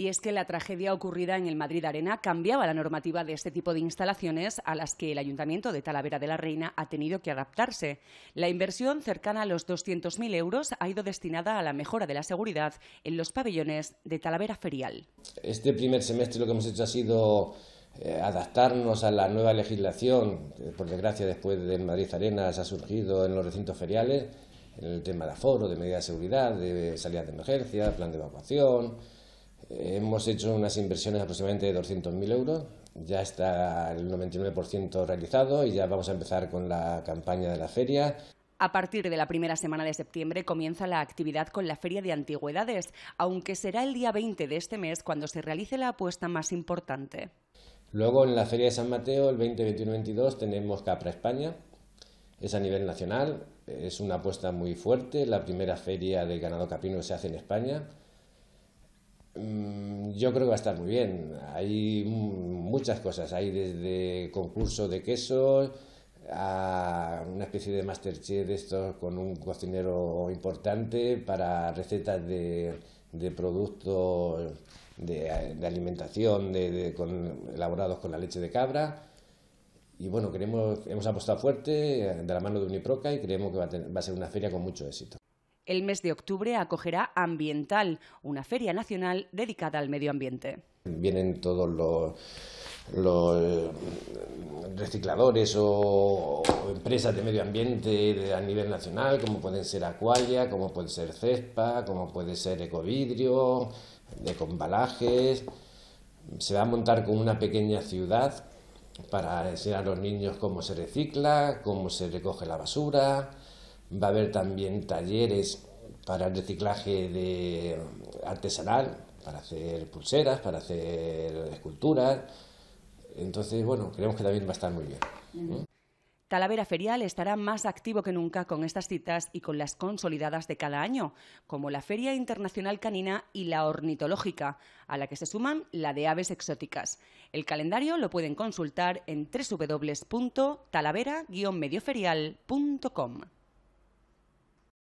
y es que la tragedia ocurrida en el Madrid Arena cambiaba la normativa de este tipo de instalaciones a las que el Ayuntamiento de Talavera de la Reina ha tenido que adaptarse. La inversión cercana a los 200.000 euros ha ido destinada a la mejora de la seguridad en los pabellones de Talavera Ferial. Este primer semestre lo que hemos hecho ha sido eh, adaptarnos a la nueva legislación. Eh, por desgracia, después de Madrid Arena se ha surgido en los recintos feriales en el tema de aforo, de medidas de seguridad, de salidas de emergencia, plan de evacuación Hemos hecho unas inversiones aproximadamente de 200.000 euros. Ya está el 99% realizado y ya vamos a empezar con la campaña de la feria. A partir de la primera semana de septiembre comienza la actividad con la Feria de Antigüedades, aunque será el día 20 de este mes cuando se realice la apuesta más importante. Luego en la Feria de San Mateo, el 20, 21, 22, tenemos Capra España. Es a nivel nacional, es una apuesta muy fuerte, la primera feria de ganado capino se hace en España yo creo que va a estar muy bien. Hay muchas cosas, hay desde concurso de queso a una especie de masterchef de estos con un cocinero importante para recetas de, productos de, alimentación de, con, elaborados con la leche de cabra. Y bueno, queremos, hemos apostado fuerte de la mano de Uniproca y creemos que va a ser una feria con mucho éxito el mes de octubre acogerá Ambiental, una feria nacional dedicada al medio ambiente. Vienen todos los, eh, recicladores o, empresas de medio ambiente a nivel nacional, como pueden ser Acualia, como puede ser Cespa, como puede ser Ecovidrio, de combalajes. Se va a montar con una pequeña ciudad para enseñar a los niños cómo se recicla, cómo se recoge la basura, Va a haber también talleres para el reciclaje de artesanal, para hacer pulseras, para hacer esculturas. Entonces, bueno, creemos que también va a estar muy bien. Talavera Ferial estará más activo que nunca con estas citas y con las consolidadas de cada año, como la Feria Internacional Canina y la Ornitológica, a la que se suman la de aves exóticas. El calendario lo pueden consultar en www.talavera-medioferial.com.